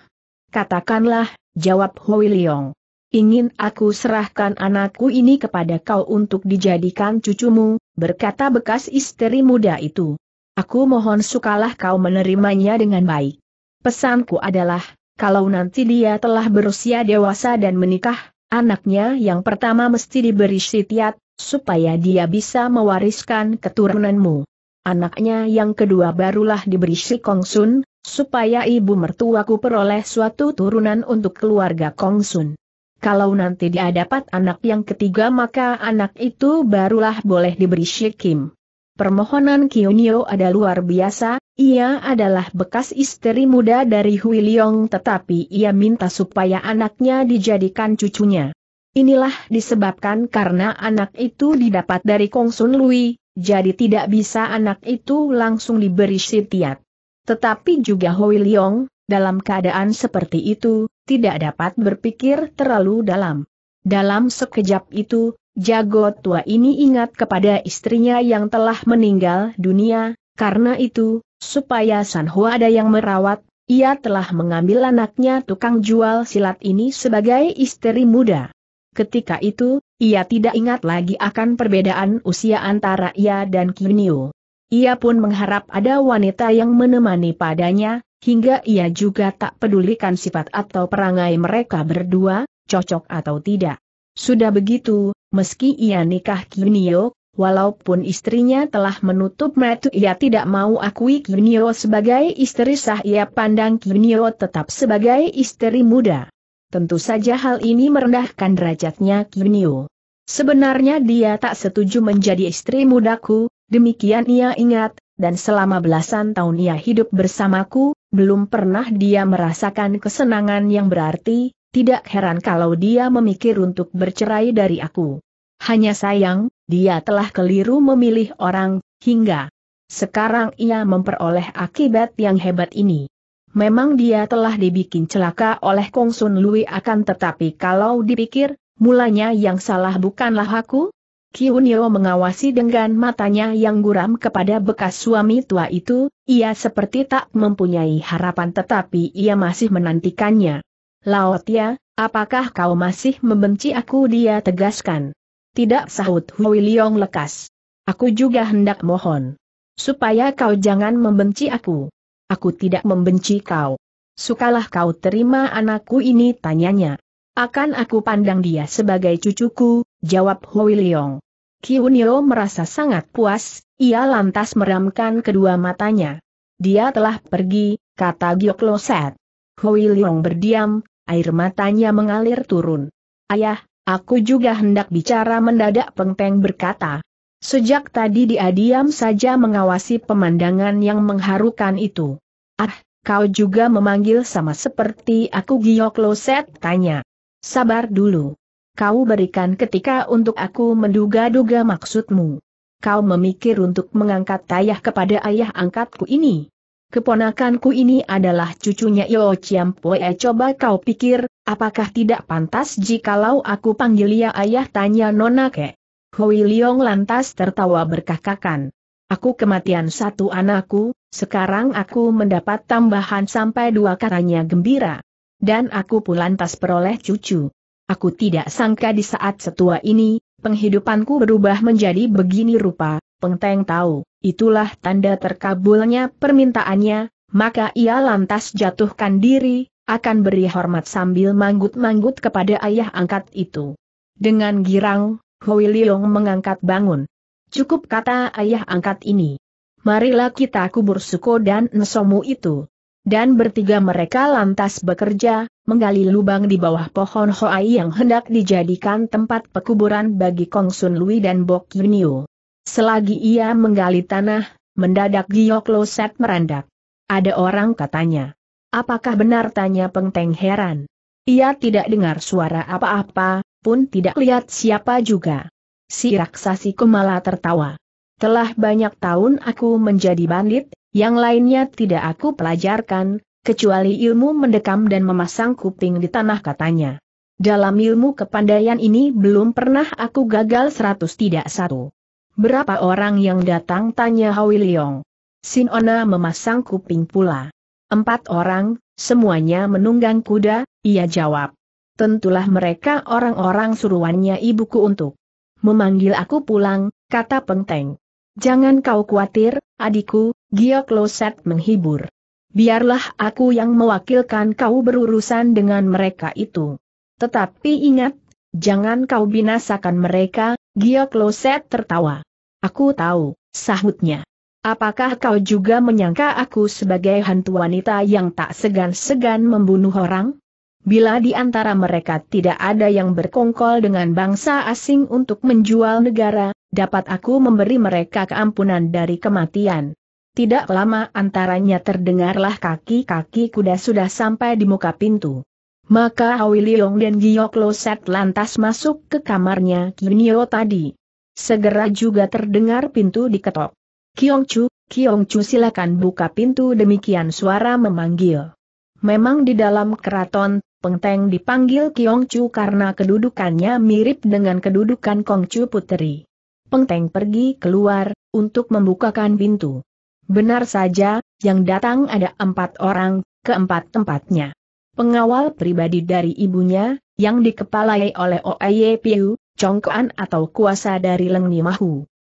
Speaker 1: Katakanlah, jawab Hui Liong. Ingin aku serahkan anakku ini kepada kau untuk dijadikan cucumu, berkata bekas istri muda itu. Aku mohon sukalah kau menerimanya dengan baik. Pesanku adalah, kalau nanti dia telah berusia dewasa dan menikah, anaknya yang pertama mesti diberi sitiat, supaya dia bisa mewariskan keturunanmu. Anaknya yang kedua barulah diberi si Kongsun, supaya ibu mertuaku peroleh suatu turunan untuk keluarga Kongsun. Kalau nanti dia dapat anak yang ketiga maka anak itu barulah boleh diberi si Kim. Permohonan Kionio ada luar biasa, ia adalah bekas istri muda dari Hui Leong tetapi ia minta supaya anaknya dijadikan cucunya. Inilah disebabkan karena anak itu didapat dari Kongsun Lui, jadi tidak bisa anak itu langsung diberi sitiat. Tetapi juga Hoi Leong, dalam keadaan seperti itu, tidak dapat berpikir terlalu dalam. Dalam sekejap itu, jago tua ini ingat kepada istrinya yang telah meninggal dunia, karena itu, supaya San Hua ada yang merawat, ia telah mengambil anaknya tukang jual silat ini sebagai istri muda. Ketika itu, ia tidak ingat lagi akan perbedaan usia antara ia dan Kinyu. Ia pun mengharap ada wanita yang menemani padanya, hingga ia juga tak pedulikan sifat atau perangai mereka berdua, cocok atau tidak. Sudah begitu, meski ia nikah Kinyo, walaupun istrinya telah menutup mata ia tidak mau akui Kinyo sebagai istri sah ia pandang Kinyo tetap sebagai istri muda. Tentu saja hal ini merendahkan derajatnya Kinio. Sebenarnya dia tak setuju menjadi istri mudaku, demikian ia ingat, dan selama belasan tahun ia hidup bersamaku, belum pernah dia merasakan kesenangan yang berarti, tidak heran kalau dia memikir untuk bercerai dari aku. Hanya sayang, dia telah keliru memilih orang, hingga sekarang ia memperoleh akibat yang hebat ini. Memang dia telah dibikin celaka oleh Kong Sun Lui akan tetapi kalau dipikir, mulanya yang salah bukanlah aku? Kiunio mengawasi dengan matanya yang guram kepada bekas suami tua itu, ia seperti tak mempunyai harapan tetapi ia masih menantikannya. Laotia, ya, apakah kau masih membenci aku dia tegaskan. Tidak sahut Hui Liong lekas. Aku juga hendak mohon. Supaya kau jangan membenci aku. Aku tidak membenci kau. Sukalah kau terima anakku ini tanyanya. Akan aku pandang dia sebagai cucuku, jawab Hui Leong. Kiunio merasa sangat puas, ia lantas meramkan kedua matanya. Dia telah pergi, kata Giokloset. Hui Leong berdiam, air matanya mengalir turun. Ayah, aku juga hendak bicara mendadak pengpeng berkata. Sejak tadi dia diam saja mengawasi pemandangan yang mengharukan itu. Ah, kau juga memanggil sama seperti aku Giok Loset tanya. Sabar dulu. Kau berikan ketika untuk aku menduga-duga maksudmu. Kau memikir untuk mengangkat tayah kepada ayah angkatku ini. Keponakanku ini adalah cucunya Yo Poe. coba kau pikir, apakah tidak pantas jikalau aku panggil ya ayah tanya Nona kek. Hui Liong lantas tertawa berkakakan. Aku kematian satu anakku, sekarang aku mendapat tambahan sampai dua karanya gembira. Dan aku pun lantas peroleh cucu. Aku tidak sangka di saat setua ini, penghidupanku berubah menjadi begini rupa, Pengteng tahu, itulah tanda terkabulnya permintaannya, maka ia lantas jatuhkan diri, akan beri hormat sambil manggut-manggut kepada ayah angkat itu. Dengan girang, Hoi Liong mengangkat bangun. Cukup kata ayah angkat ini. Marilah kita kubur Suko dan Nesomu itu. Dan bertiga mereka lantas bekerja, menggali lubang di bawah pohon Hoai yang hendak dijadikan tempat pekuburan bagi Kong Sun Lui dan Bok Yunio. Selagi ia menggali tanah, mendadak Giok Loset merandak. Ada orang katanya. Apakah benar tanya Pengteng heran? Ia tidak dengar suara apa-apa, pun tidak lihat siapa juga. Si raksasi Kumala tertawa. Telah banyak tahun aku menjadi bandit, yang lainnya tidak aku pelajarkan, kecuali ilmu mendekam dan memasang kuping di tanah katanya. Dalam ilmu kepandaian ini belum pernah aku gagal seratus tidak satu. Berapa orang yang datang tanya Hawi Leong. Sinona memasang kuping pula. Empat orang, semuanya menunggang kuda, ia jawab tentulah mereka orang-orang suruhannya ibuku untuk memanggil aku pulang, kata Pengteng. Jangan kau khawatir, adikku, Gio Kloset menghibur. Biarlah aku yang mewakilkan kau berurusan dengan mereka itu. Tetapi ingat, jangan kau binasakan mereka, Gio Kloset tertawa. Aku tahu, sahutnya. Apakah kau juga menyangka aku sebagai hantu wanita yang tak segan-segan membunuh orang? Bila di antara mereka tidak ada yang berkongkol dengan bangsa asing untuk menjual negara, dapat aku memberi mereka keampunan dari kematian. Tidak lama antaranya terdengarlah kaki-kaki kuda sudah sampai di muka pintu. Maka Awiliong dan Giok Loset lantas masuk ke kamarnya Kinyo tadi. Segera juga terdengar pintu diketok. Kiong Chu silakan buka pintu demikian suara memanggil. Memang di dalam keraton, Pengteng dipanggil Kiong Chu karena kedudukannya mirip dengan kedudukan Kong Chu Puteri. Pengteng pergi keluar, untuk membukakan pintu. Benar saja, yang datang ada empat orang, keempat tempatnya. Pengawal pribadi dari ibunya, yang dikepalai oleh Oeye Piu, congkoan atau kuasa dari Leng Nimahu.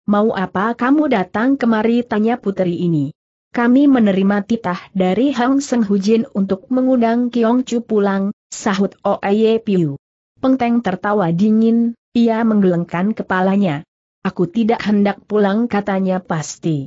Speaker 1: Mau apa kamu datang kemari tanya puteri ini? kami menerima titah dari Hang Seng Hujin untuk mengundang Kiong Chu pulang, sahut Oye Piu. Pengteng tertawa dingin, ia menggelengkan kepalanya. Aku tidak hendak pulang katanya pasti.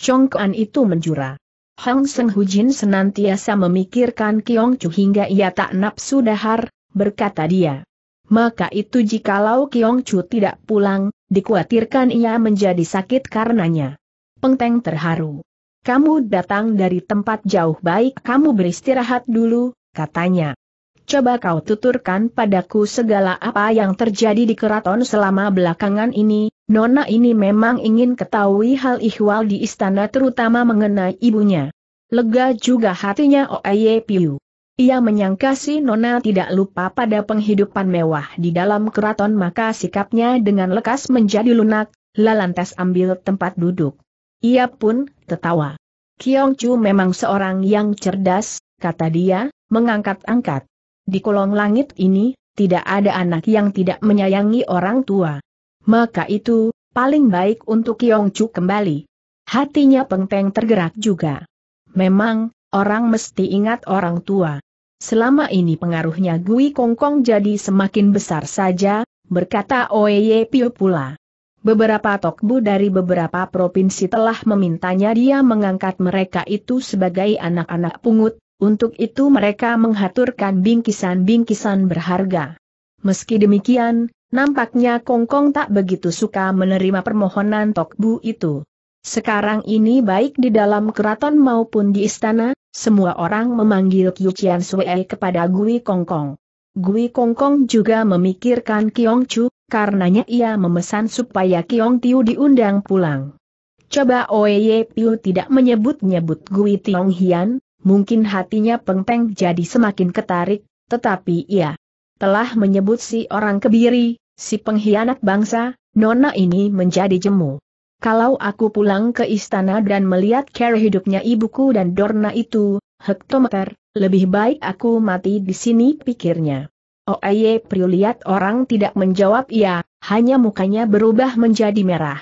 Speaker 1: Chong Kuan itu menjura. Hang Seng Hujin senantiasa memikirkan Kiong Chu hingga ia tak nafsu dahar, berkata dia. Maka itu jikalau Kiong Chu tidak pulang, dikhawatirkan ia menjadi sakit karenanya. Pengteng terharu kamu datang dari tempat jauh baik kamu beristirahat dulu, katanya. Coba kau tuturkan padaku segala apa yang terjadi di keraton selama belakangan ini, Nona ini memang ingin ketahui hal ihwal di istana terutama mengenai ibunya. Lega juga hatinya Oye Piu. Ia menyangka si Nona tidak lupa pada penghidupan mewah di dalam keraton maka sikapnya dengan lekas menjadi lunak, lalantas ambil tempat duduk. Ia pun tertawa. Kiong Chu memang seorang yang cerdas, kata dia, mengangkat-angkat. Di kolong langit ini, tidak ada anak yang tidak menyayangi orang tua. Maka itu, paling baik untuk Kiong Chu kembali. Hatinya pengteng tergerak juga. Memang, orang mesti ingat orang tua. Selama ini pengaruhnya Gui Kongkong jadi semakin besar saja, berkata Oye Pio pula. Beberapa tokbu dari beberapa provinsi telah memintanya dia mengangkat mereka itu sebagai anak-anak pungut, untuk itu mereka menghaturkan bingkisan-bingkisan berharga. Meski demikian, nampaknya Kongkong tak begitu suka menerima permohonan Tokbu itu. Sekarang ini baik di dalam keraton maupun di istana, semua orang memanggil Kyu Chian Sui kepada Gui Kongkong. Gui Kong juga memikirkan Kiong Chu, karenanya ia memesan supaya Kiong Tiu diundang pulang. Coba Oye Piu tidak menyebut-nyebut Gui Tiong Hian, mungkin hatinya Pengpeng jadi semakin ketarik, tetapi ia telah menyebut si orang kebiri, si pengkhianat bangsa, nona ini menjadi jemu. Kalau aku pulang ke istana dan melihat cara hidupnya ibuku dan Dorna itu, hektometer, lebih baik aku mati di sini pikirnya. Oye oh, Priu lihat orang tidak menjawab ia, hanya mukanya berubah menjadi merah.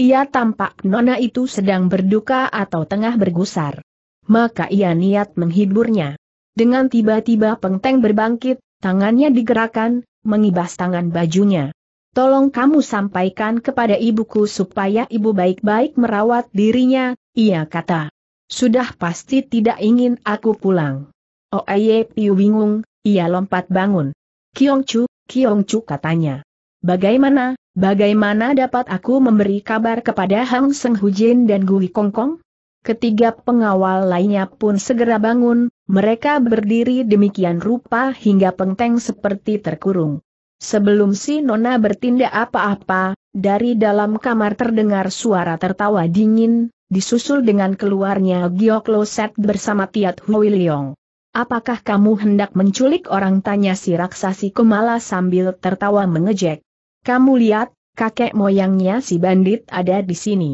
Speaker 1: Ia tampak nona itu sedang berduka atau tengah bergusar. Maka ia niat menghiburnya. Dengan tiba-tiba pengteng berbangkit, tangannya digerakkan, mengibas tangan bajunya. Tolong kamu sampaikan kepada ibuku supaya ibu baik-baik merawat dirinya, ia kata. Sudah pasti tidak ingin aku pulang. Oh Aye Piu bingung, ia lompat bangun. Kiong Chu, Kiong Chu katanya. Bagaimana, bagaimana dapat aku memberi kabar kepada Hang Seng Hujin dan Gui Kong Kong? Ketiga pengawal lainnya pun segera bangun, mereka berdiri demikian rupa hingga penteng seperti terkurung. Sebelum si Nona bertindak apa-apa, dari dalam kamar terdengar suara tertawa dingin, disusul dengan keluarnya Giok bersama Tiat Hui Liong. Apakah kamu hendak menculik orang tanya si raksasi Kumala sambil tertawa mengejek. Kamu lihat, kakek moyangnya si bandit ada di sini.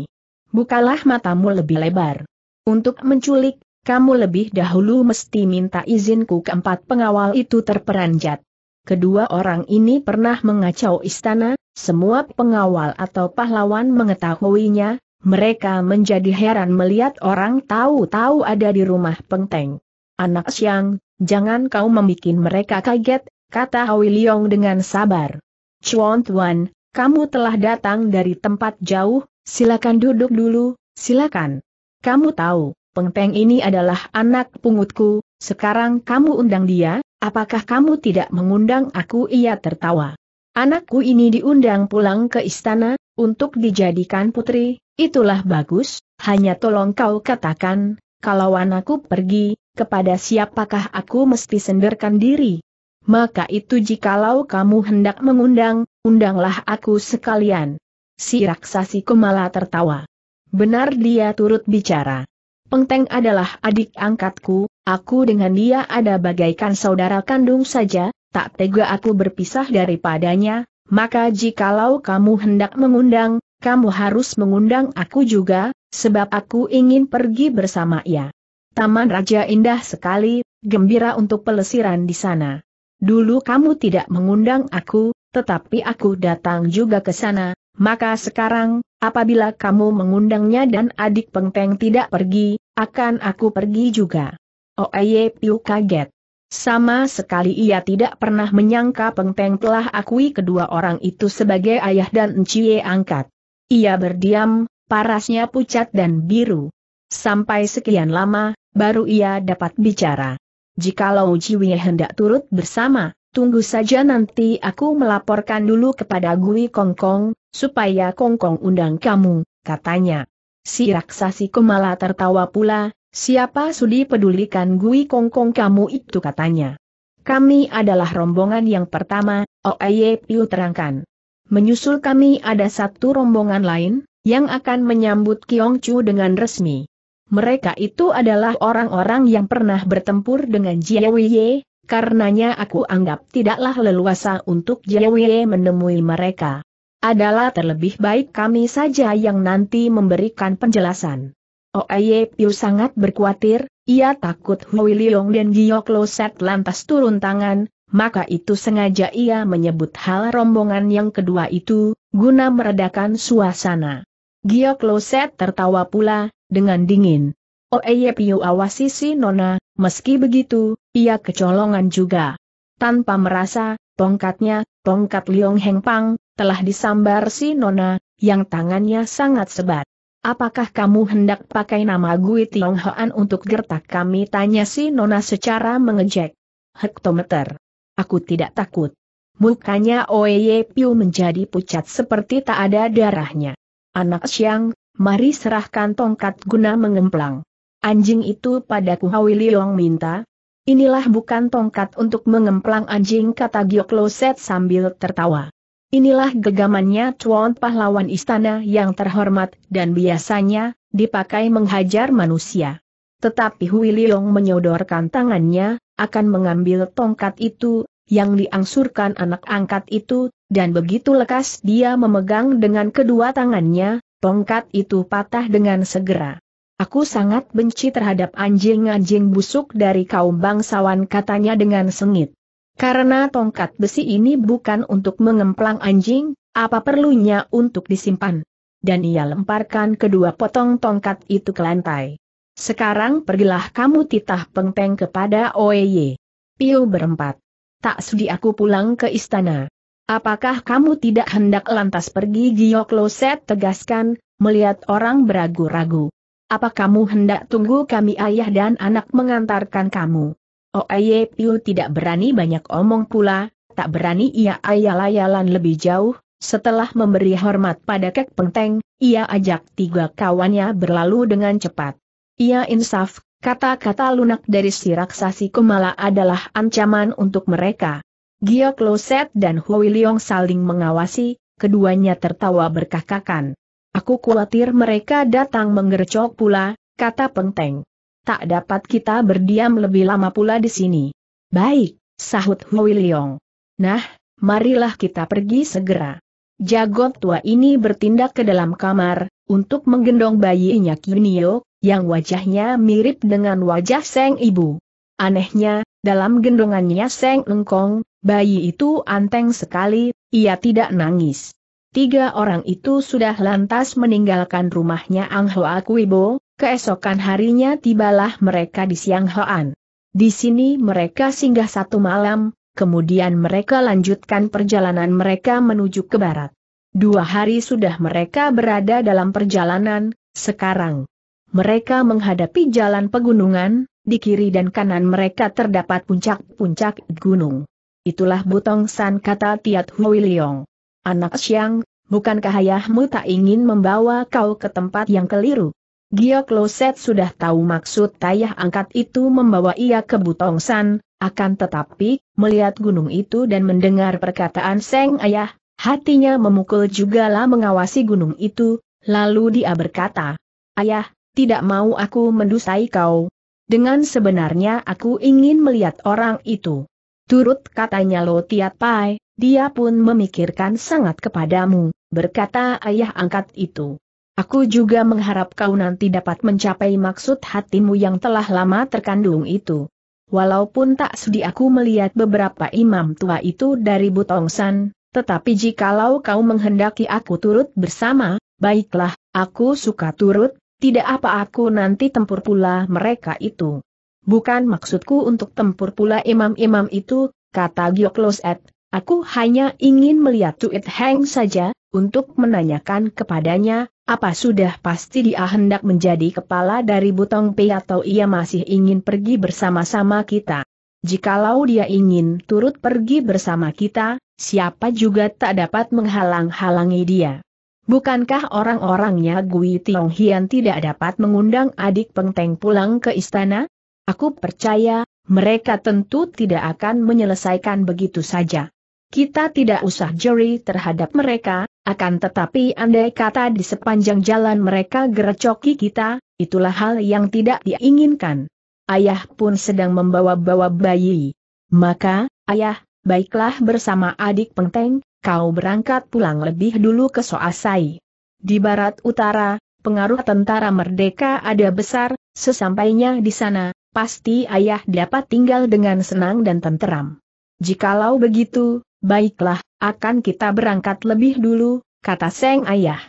Speaker 1: Bukalah matamu lebih lebar. Untuk menculik, kamu lebih dahulu mesti minta izinku keempat pengawal itu terperanjat. Kedua orang ini pernah mengacau istana, semua pengawal atau pahlawan mengetahuinya, mereka menjadi heran melihat orang tahu-tahu ada di rumah Pengteng. Anak siang, jangan kau membuat mereka kaget, kata Hwi Leong dengan sabar. Chuan Tuan, kamu telah datang dari tempat jauh, silakan duduk dulu, silakan. Kamu tahu, Pengteng ini adalah anak pungutku, sekarang kamu undang dia, apakah kamu tidak mengundang aku? Ia tertawa. Anakku ini diundang pulang ke istana, untuk dijadikan putri, Itulah bagus, hanya tolong kau katakan, kalau anakku pergi, kepada siapakah aku mesti senderkan diri. Maka itu jikalau kamu hendak mengundang, undanglah aku sekalian. Si raksasi Kumala tertawa. Benar dia turut bicara. Pengteng adalah adik angkatku, aku dengan dia ada bagaikan saudara kandung saja, tak tega aku berpisah daripadanya, maka jikalau kamu hendak mengundang, kamu harus mengundang aku juga, sebab aku ingin pergi bersama ia. Taman Raja indah sekali, gembira untuk pelesiran di sana. Dulu kamu tidak mengundang aku, tetapi aku datang juga ke sana, maka sekarang, apabila kamu mengundangnya dan adik pengteng tidak pergi, akan aku pergi juga. Oeye Piu kaget. Sama sekali ia tidak pernah menyangka pengteng telah akui kedua orang itu sebagai ayah dan enciye angkat. Ia berdiam, parasnya pucat dan biru. Sampai sekian lama, baru ia dapat bicara. Jikalau Jiwi hendak turut bersama, tunggu saja nanti aku melaporkan dulu kepada Gui Kongkong, supaya Kongkong undang kamu, katanya. Si raksasi Kumala tertawa pula, siapa sudi pedulikan Gui Kongkong kamu itu katanya. Kami adalah rombongan yang pertama, Oeye Piu terangkan. Menyusul kami ada satu rombongan lain, yang akan menyambut Kiong Chu dengan resmi. Mereka itu adalah orang-orang yang pernah bertempur dengan Jia Jiawiye, karenanya aku anggap tidaklah leluasa untuk Jia Ye menemui mereka. Adalah terlebih baik kami saja yang nanti memberikan penjelasan. Oye Piu sangat berkhawatir, ia takut Hui Liong dan Giok Loset lantas turun tangan, maka itu sengaja ia menyebut hal rombongan yang kedua itu, guna meredakan suasana. Giok Loset tertawa pula, dengan dingin. Oh, eh, piu awasi si Nona, meski begitu, ia kecolongan juga. Tanpa merasa, tongkatnya, tongkat Liong Heng Pang, telah disambar si Nona, yang tangannya sangat sebat. Apakah kamu hendak pakai nama Gui Tiong Hoan untuk gertak kami? Tanya si Nona secara mengejek. Hektometer. Aku tidak takut. Mukanya Oye Piu menjadi pucat seperti tak ada darahnya. Anak siang, mari serahkan tongkat guna mengemplang. Anjing itu padaku Hawi Liong minta. Inilah bukan tongkat untuk mengemplang anjing kata Giokloset sambil tertawa. Inilah gegamannya cuan pahlawan istana yang terhormat dan biasanya dipakai menghajar manusia. Tetapi Hui Liong menyodorkan tangannya, akan mengambil tongkat itu, yang diangsurkan anak angkat itu, dan begitu lekas dia memegang dengan kedua tangannya, tongkat itu patah dengan segera. Aku sangat benci terhadap anjing-anjing busuk dari kaum bangsawan katanya dengan sengit. Karena tongkat besi ini bukan untuk mengemplang anjing, apa perlunya untuk disimpan. Dan ia lemparkan kedua potong tongkat itu ke lantai. Sekarang pergilah kamu titah pengpeng kepada OEY. Piu berempat tak sudi aku pulang ke istana. Apakah kamu tidak hendak lantas pergi Loset tegaskan, melihat orang beragu-ragu. Apa kamu hendak tunggu kami ayah dan anak mengantarkan kamu? Oh Oye Piu tidak berani banyak omong pula, tak berani ia ayah layalan lebih jauh, setelah memberi hormat pada Kek Penteng, ia ajak tiga kawannya berlalu dengan cepat. Ia insaf, Kata-kata lunak dari si raksasi Kumala adalah ancaman untuk mereka. Gio Kloset dan Hui Leong saling mengawasi, keduanya tertawa berkakakan. Aku khawatir mereka datang menggercok pula, kata Pengteng. Tak dapat kita berdiam lebih lama pula di sini. Baik, sahut Hui Leong. Nah, marilah kita pergi segera. Jagot tua ini bertindak ke dalam kamar, untuk menggendong bayinya Kinio, yang wajahnya mirip dengan wajah Seng Ibu. Anehnya, dalam gendongannya Seng Engkong, bayi itu anteng sekali, ia tidak nangis. Tiga orang itu sudah lantas meninggalkan rumahnya Ang Hoa Kuibo, keesokan harinya tibalah mereka di Siang Hoan. Di sini mereka singgah satu malam, kemudian mereka lanjutkan perjalanan mereka menuju ke barat. Dua hari sudah mereka berada dalam perjalanan, sekarang, mereka menghadapi jalan pegunungan, di kiri dan kanan mereka terdapat puncak-puncak gunung. Itulah Butong San kata Tiat Hui Liong. Anak Siang, bukankah ayahmu tak ingin membawa kau ke tempat yang keliru? Giok Loset sudah tahu maksud tayah angkat itu membawa ia ke Butong San, akan tetapi, melihat gunung itu dan mendengar perkataan Seng Ayah, hatinya memukul jugalah mengawasi gunung itu, lalu dia berkata, Ayah, tidak mau aku mendusai kau. Dengan sebenarnya aku ingin melihat orang itu. Turut katanya Lo Tiat Pai, dia pun memikirkan sangat kepadamu, berkata ayah angkat itu. Aku juga mengharap kau nanti dapat mencapai maksud hatimu yang telah lama terkandung itu. Walaupun tak sedih aku melihat beberapa imam tua itu dari Butongsan, tetapi jikalau kau menghendaki aku turut bersama, baiklah, aku suka turut, tidak apa aku nanti tempur pula mereka itu. Bukan maksudku untuk tempur pula imam-imam itu, kata Giokloset, aku hanya ingin melihat Tuit Heng saja, untuk menanyakan kepadanya, apa sudah pasti dia hendak menjadi kepala dari Butong Pei atau ia masih ingin pergi bersama-sama kita. Jikalau dia ingin turut pergi bersama kita, siapa juga tak dapat menghalang-halangi dia. Bukankah orang-orangnya Gui Tiong Hian tidak dapat mengundang adik Pengteng pulang ke istana? Aku percaya, mereka tentu tidak akan menyelesaikan begitu saja. Kita tidak usah juri terhadap mereka, akan tetapi andai kata di sepanjang jalan mereka gerecoki kita, itulah hal yang tidak diinginkan. Ayah pun sedang membawa-bawa bayi. Maka, ayah, baiklah bersama adik Pengteng, kau berangkat pulang lebih dulu ke Soasai. Di barat utara, pengaruh tentara merdeka ada besar, sesampainya di sana, pasti ayah dapat tinggal dengan senang dan tenteram. Jikalau begitu, baiklah, akan kita berangkat lebih dulu, kata Seng Ayah.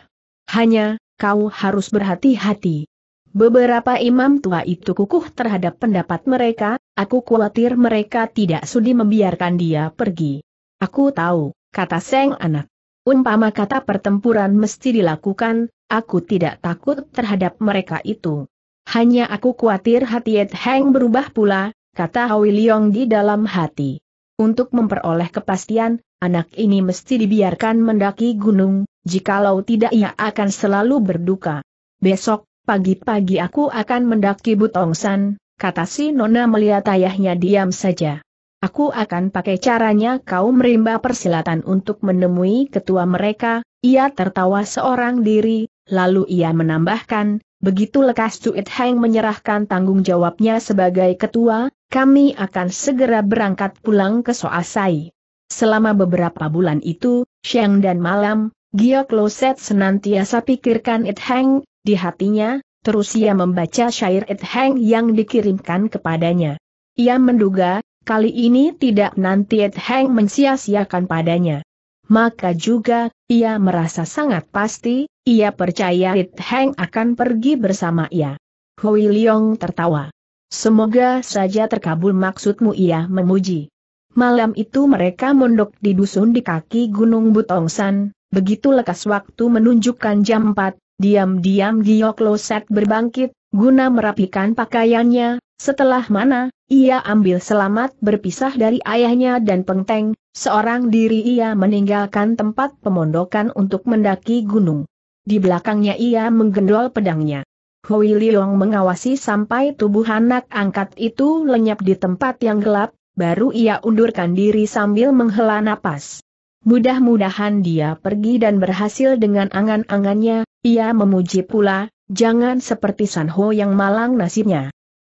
Speaker 1: Hanya, kau harus berhati-hati. Beberapa imam tua itu kukuh terhadap pendapat mereka, aku khawatir mereka tidak sudi membiarkan dia pergi. Aku tahu, kata Seng Anak. Umpama kata pertempuran mesti dilakukan, aku tidak takut terhadap mereka itu. Hanya aku khawatir hati Ed Heng berubah pula, kata Hawi Leong di dalam hati. Untuk memperoleh kepastian, anak ini mesti dibiarkan mendaki gunung, jikalau tidak ia akan selalu berduka. Besok, pagi-pagi aku akan mendaki Butongsan, kata si Nona melihat ayahnya diam saja. Aku akan pakai caranya kau merimba persilatan untuk menemui ketua mereka, ia tertawa seorang diri, lalu ia menambahkan, begitu lekas Cuit Heng menyerahkan tanggung jawabnya sebagai ketua, kami akan segera berangkat pulang ke Soasai. Selama beberapa bulan itu, siang dan malam, Gia Kloset senantiasa pikirkan It Heng, di hatinya, terus ia membaca syair It Heng yang dikirimkan kepadanya. Ia menduga, Kali ini tidak nanti Ed Heng mensia-siakan padanya. Maka juga, ia merasa sangat pasti, ia percaya Ed Heng akan pergi bersama ia. Hui Leong tertawa. Semoga saja terkabul maksudmu ia memuji. Malam itu mereka mondok di dusun di kaki Gunung Butongsan, begitu lekas waktu menunjukkan jam 4, diam-diam Giyok Loset berbangkit, guna merapikan pakaiannya, setelah mana, ia ambil selamat berpisah dari ayahnya dan Pengteng, seorang diri ia meninggalkan tempat pemondokan untuk mendaki gunung. Di belakangnya ia menggendol pedangnya. Hui Liong mengawasi sampai tubuh anak angkat itu lenyap di tempat yang gelap, baru ia undurkan diri sambil menghela napas. Mudah-mudahan dia pergi dan berhasil dengan angan-angannya, ia memuji pula, jangan seperti San Ho yang malang nasibnya.